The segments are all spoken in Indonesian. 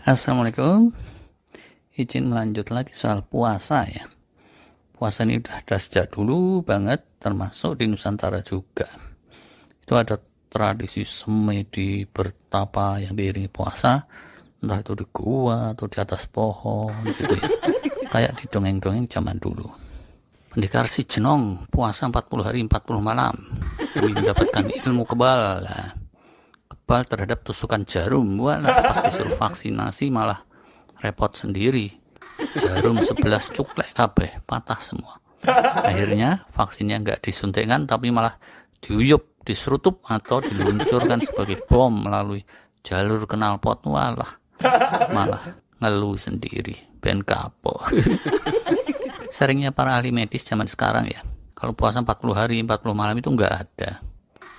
Assalamualaikum izin melanjut lagi soal puasa ya puasa ini udah ada sejak dulu banget termasuk di Nusantara juga itu ada tradisi semedi bertapa yang diiringi puasa entah itu di gua atau di atas pohon gitu ya kayak di dongeng-dongeng zaman dulu pendekar si jenong puasa 40 hari 40 malam demi mendapatkan ilmu kebal lah kebal terhadap tusukan jarum wala pas disuruh vaksinasi malah repot sendiri jarum 11 cuklek kabeh patah semua akhirnya vaksinnya nggak disuntikkan tapi malah diuyup diserutup atau diluncurkan sebagai bom melalui jalur kenal pot walah malah ngeluh sendiri ben kapo seringnya para ahli medis zaman sekarang ya kalau puasa 40 hari 40 malam itu nggak ada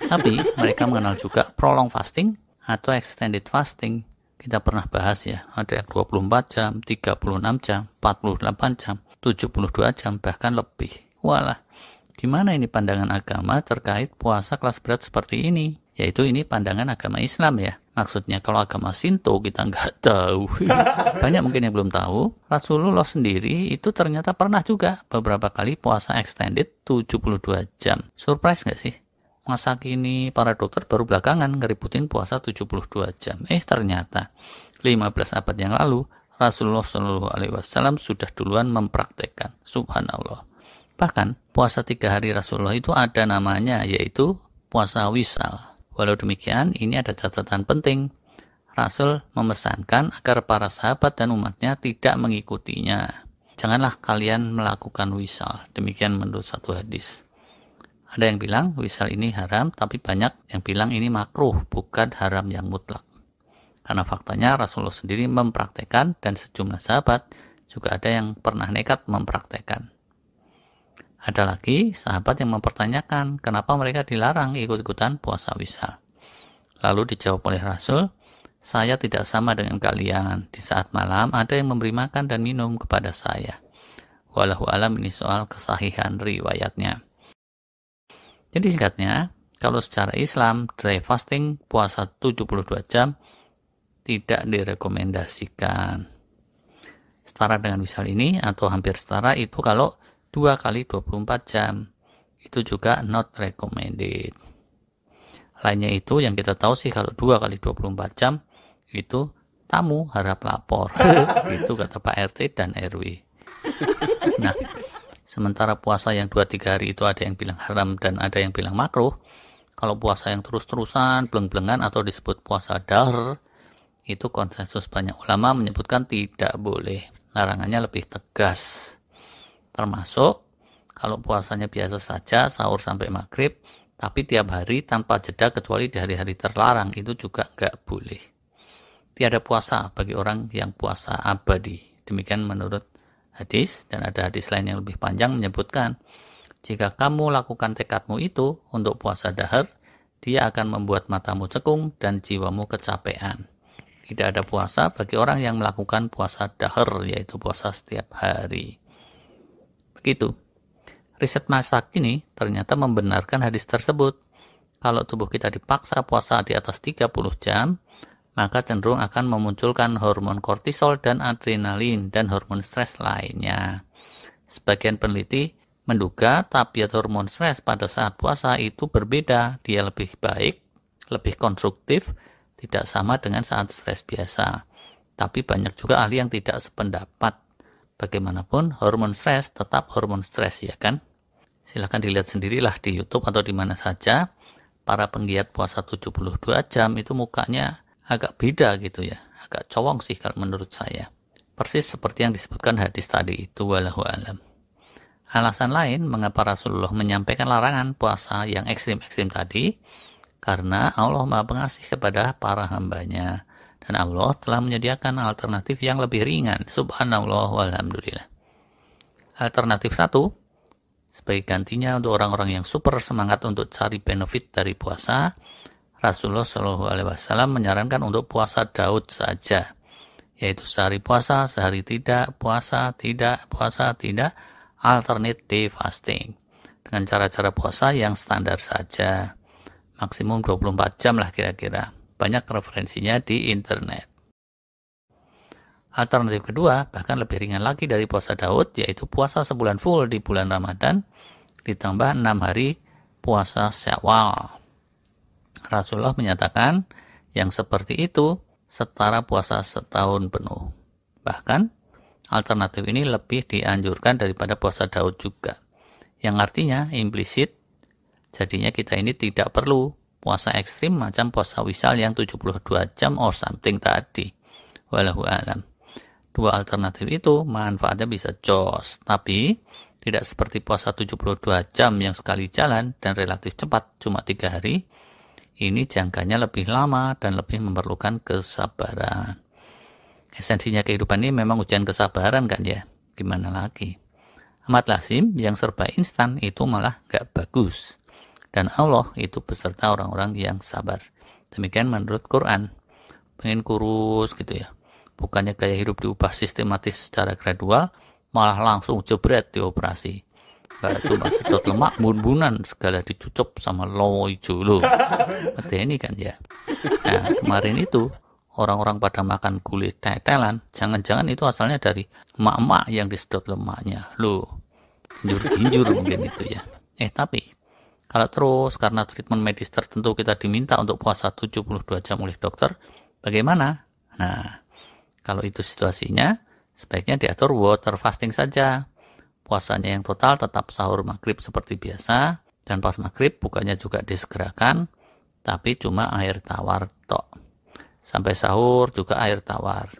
tapi mereka mengenal juga prolong fasting atau extended fasting. Kita pernah bahas ya, ada yang 24 jam, 36 jam, 48 jam, 72 jam, bahkan lebih. Walah, gimana ini pandangan agama terkait puasa kelas berat seperti ini? Yaitu ini pandangan agama Islam ya. Maksudnya kalau agama Sinto kita nggak tahu. Banyak mungkin yang belum tahu, Rasulullah sendiri itu ternyata pernah juga beberapa kali puasa extended 72 jam. Surprise nggak sih? masa kini para dokter baru belakangan ngeributin puasa 72 jam. Eh ternyata 15 abad yang lalu Rasulullah Shallallahu Alaihi Wasallam sudah duluan mempraktekkan. Subhanallah. Bahkan puasa tiga hari Rasulullah itu ada namanya yaitu puasa wisal. Walau demikian ini ada catatan penting. Rasul memesankan agar para sahabat dan umatnya tidak mengikutinya. Janganlah kalian melakukan wisal. Demikian menurut satu hadis. Ada yang bilang wisal ini haram, tapi banyak yang bilang ini makruh, bukan haram yang mutlak. Karena faktanya Rasulullah sendiri mempraktekkan dan sejumlah sahabat juga ada yang pernah nekat mempraktekkan. Ada lagi sahabat yang mempertanyakan kenapa mereka dilarang ikut-ikutan puasa wisal. Lalu dijawab oleh Rasul, saya tidak sama dengan kalian. Di saat malam ada yang memberi makan dan minum kepada saya. Walau alam ini soal kesahihan riwayatnya. Jadi singkatnya, kalau secara Islam dry fasting puasa 72 jam tidak direkomendasikan. Setara dengan misal ini atau hampir setara itu kalau 2 kali 24 jam. Itu juga not recommended. Lainnya itu yang kita tahu sih kalau 2 kali 24 jam itu tamu harap lapor. itu kata Pak RT dan RW. Nah, Sementara puasa yang 2-3 hari itu ada yang bilang haram dan ada yang bilang makruh. Kalau puasa yang terus-terusan, beleng-belengan atau disebut puasa dar, itu konsensus banyak ulama menyebutkan tidak boleh. Larangannya lebih tegas. Termasuk kalau puasanya biasa saja, sahur sampai maghrib, tapi tiap hari tanpa jeda kecuali di hari-hari terlarang itu juga nggak boleh. Tiada puasa bagi orang yang puasa abadi. Demikian menurut hadis dan ada hadis lain yang lebih panjang menyebutkan jika kamu lakukan tekadmu itu untuk puasa dahar, dia akan membuat matamu cekung dan jiwamu kecapean. Tidak ada puasa bagi orang yang melakukan puasa dahar, yaitu puasa setiap hari. Begitu. Riset masak ini ternyata membenarkan hadis tersebut. Kalau tubuh kita dipaksa puasa di atas 30 jam, maka cenderung akan memunculkan hormon kortisol dan adrenalin dan hormon stres lainnya. Sebagian peneliti menduga tabiat hormon stres pada saat puasa itu berbeda, dia lebih baik, lebih konstruktif, tidak sama dengan saat stres biasa. Tapi banyak juga ahli yang tidak sependapat. Bagaimanapun, hormon stres tetap hormon stres, ya kan? Silahkan dilihat sendirilah di YouTube atau di mana saja. Para penggiat puasa 72 jam itu mukanya agak beda gitu ya, agak cowong sih kalau menurut saya. Persis seperti yang disebutkan hadis tadi itu walahu alam. Alasan lain mengapa Rasulullah menyampaikan larangan puasa yang ekstrim-ekstrim tadi karena Allah Maha Pengasih kepada para hambanya dan Allah telah menyediakan alternatif yang lebih ringan. Subhanallah walhamdulillah. Alternatif satu, sebagai gantinya untuk orang-orang yang super semangat untuk cari benefit dari puasa, Rasulullah Shallallahu Alaihi Wasallam menyarankan untuk puasa Daud saja, yaitu sehari puasa, sehari tidak, puasa tidak, puasa tidak, day fasting dengan cara-cara puasa yang standar saja, maksimum 24 jam lah kira-kira. Banyak referensinya di internet. Alternatif kedua, bahkan lebih ringan lagi dari puasa Daud, yaitu puasa sebulan full di bulan Ramadan, ditambah 6 hari puasa syawal. Rasulullah menyatakan yang seperti itu setara puasa setahun penuh. Bahkan alternatif ini lebih dianjurkan daripada puasa Daud juga. Yang artinya implisit jadinya kita ini tidak perlu puasa ekstrim macam puasa wisal yang 72 jam or something tadi. Walau alam. Dua alternatif itu manfaatnya bisa jos, tapi tidak seperti puasa 72 jam yang sekali jalan dan relatif cepat, cuma tiga hari, ini jangkanya lebih lama dan lebih memerlukan kesabaran. Esensinya kehidupan ini memang ujian kesabaran kan ya, gimana lagi. Amat lazim yang serba instan itu malah gak bagus. Dan Allah itu beserta orang-orang yang sabar. Demikian menurut Quran. Pengen kurus gitu ya. Bukannya gaya hidup diubah sistematis secara gradual, malah langsung jebret dioperasi Gak cuma sedot lemak bun-bunan segala dicucup sama lowo hijau lo. ini kan ya. Nah, kemarin itu orang-orang pada makan gulai tetelan, jangan-jangan itu asalnya dari emak-emak yang disedot lemaknya. Lo, ginjur-ginjur mungkin itu ya. Eh, tapi kalau terus karena treatment medis tertentu kita diminta untuk puasa 72 jam oleh dokter, bagaimana? Nah, kalau itu situasinya, sebaiknya diatur water fasting saja puasanya yang total tetap sahur maghrib seperti biasa dan pas maghrib bukannya juga disegerakan tapi cuma air tawar tok sampai sahur juga air tawar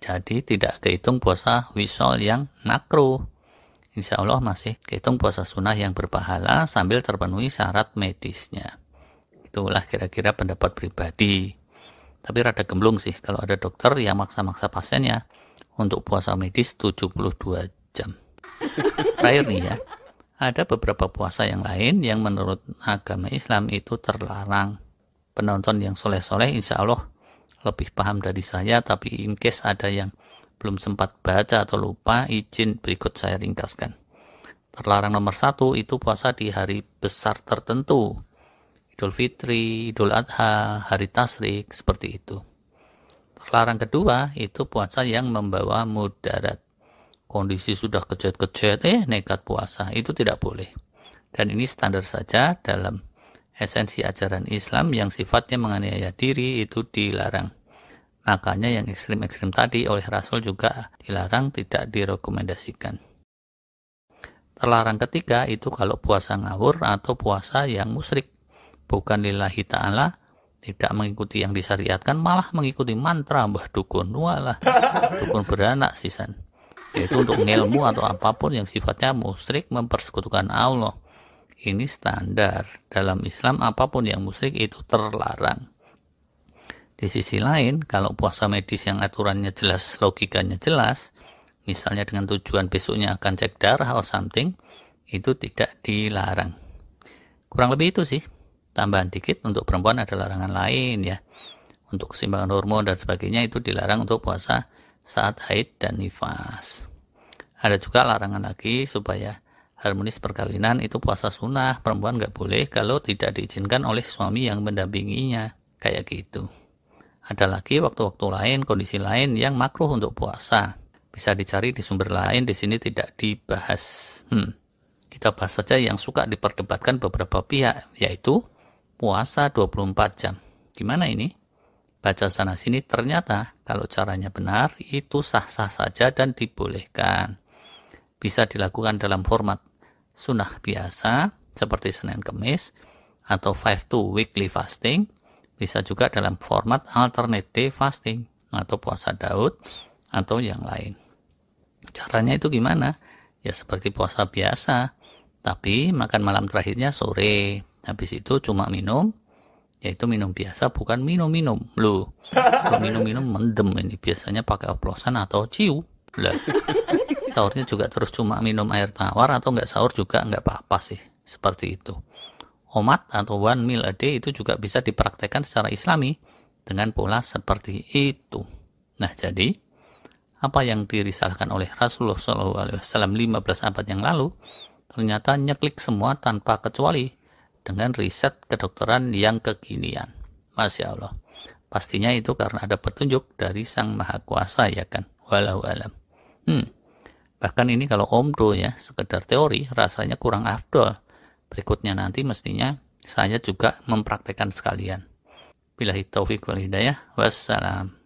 jadi tidak kehitung puasa wisol yang nakru Insya Allah masih kehitung puasa sunnah yang berpahala sambil terpenuhi syarat medisnya. Itulah kira-kira pendapat pribadi. Tapi rada gemblung sih kalau ada dokter yang maksa-maksa pasiennya untuk puasa medis 72 Terakhir nih ya. Ada beberapa puasa yang lain yang menurut agama Islam itu terlarang. Penonton yang soleh-soleh insya Allah lebih paham dari saya, tapi in case ada yang belum sempat baca atau lupa, izin berikut saya ringkaskan. Terlarang nomor satu itu puasa di hari besar tertentu. Idul Fitri, Idul Adha, hari Tasrik, seperti itu. Terlarang kedua itu puasa yang membawa mudarat kondisi sudah kejat-kejat, eh nekat puasa, itu tidak boleh. Dan ini standar saja dalam esensi ajaran Islam yang sifatnya menganiaya diri itu dilarang. Makanya yang ekstrim-ekstrim tadi oleh Rasul juga dilarang tidak direkomendasikan. Terlarang ketiga itu kalau puasa ngawur atau puasa yang musrik Bukan lillahi ta'ala, tidak mengikuti yang disyariatkan, malah mengikuti mantra Mbah Dukun. Walah, Dukun beranak sisan yaitu untuk ilmu atau apapun yang sifatnya musyrik mempersekutukan Allah. Ini standar. Dalam Islam apapun yang musyrik itu terlarang. Di sisi lain, kalau puasa medis yang aturannya jelas, logikanya jelas, misalnya dengan tujuan besoknya akan cek darah atau something, itu tidak dilarang. Kurang lebih itu sih. Tambahan dikit untuk perempuan ada larangan lain ya. Untuk keseimbangan hormon dan sebagainya itu dilarang untuk puasa saat haid dan nifas. Ada juga larangan lagi supaya harmonis perkawinan itu puasa sunnah, perempuan nggak boleh kalau tidak diizinkan oleh suami yang mendampinginya, kayak gitu. Ada lagi waktu-waktu lain, kondisi lain yang makruh untuk puasa. Bisa dicari di sumber lain, di sini tidak dibahas. Hmm. Kita bahas saja yang suka diperdebatkan beberapa pihak, yaitu puasa 24 jam. Gimana ini? Baca sana sini ternyata kalau caranya benar, itu sah-sah saja dan dibolehkan. Bisa dilakukan dalam format sunnah biasa, seperti Senin Kemis, atau 5 to weekly fasting, bisa juga dalam format alternate fasting, atau puasa Daud, atau yang lain. Caranya itu gimana? Ya seperti puasa biasa, tapi makan malam terakhirnya sore, habis itu cuma minum yaitu minum biasa bukan minum-minum loh minum-minum mendem ini biasanya pakai oplosan atau ciu lah sahurnya juga terus cuma minum air tawar atau nggak sahur juga nggak apa-apa sih seperti itu omat atau one meal a day itu juga bisa dipraktekkan secara islami dengan pola seperti itu nah jadi apa yang dirisalkan oleh Rasulullah SAW 15 abad yang lalu ternyata nyeklik semua tanpa kecuali dengan riset kedokteran yang kekinian. Masya Allah. Pastinya itu karena ada petunjuk dari Sang Maha Kuasa ya kan. Walau alam. Hmm. Bahkan ini kalau omdo ya, sekedar teori rasanya kurang afdol. Berikutnya nanti mestinya saya juga mempraktekkan sekalian. Bila taufik wal hidayah. Wassalam.